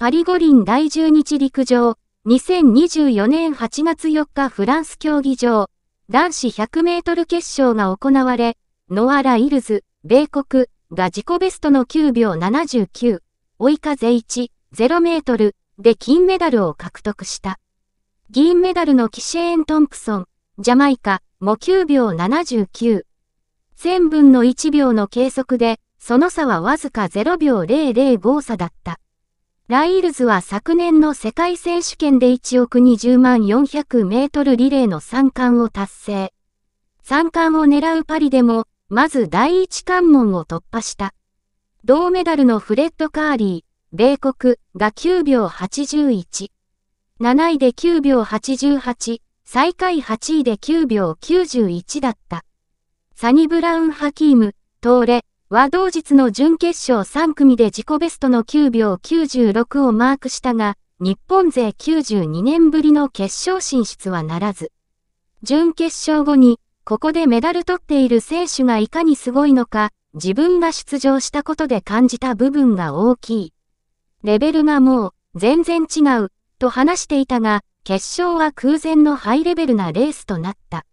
パリ五輪第10日陸上、2024年8月4日フランス競技場、男子100メートル決勝が行われ、ノアラ・イルズ、米国が自己ベストの9秒79、追い風1、0メートルで金メダルを獲得した。銀メダルのキシェーン・トンプソン、ジャマイカも9秒79。1000分の1秒の計測で、その差はわずか0秒005差だった。ライルズは昨年の世界選手権で1億20万400メートルリレーの3冠を達成。3冠を狙うパリでも、まず第一関門を突破した。銅メダルのフレッド・カーリー、米国が9秒81。7位で9秒88、最下位8位で9秒91だった。サニブラウン・ハキーム、トーレ、は同日の準決勝3組で自己ベストの9秒96をマークしたが、日本勢92年ぶりの決勝進出はならず。準決勝後に、ここでメダル取っている選手がいかにすごいのか、自分が出場したことで感じた部分が大きい。レベルがもう、全然違う、と話していたが、決勝は空前のハイレベルなレースとなった。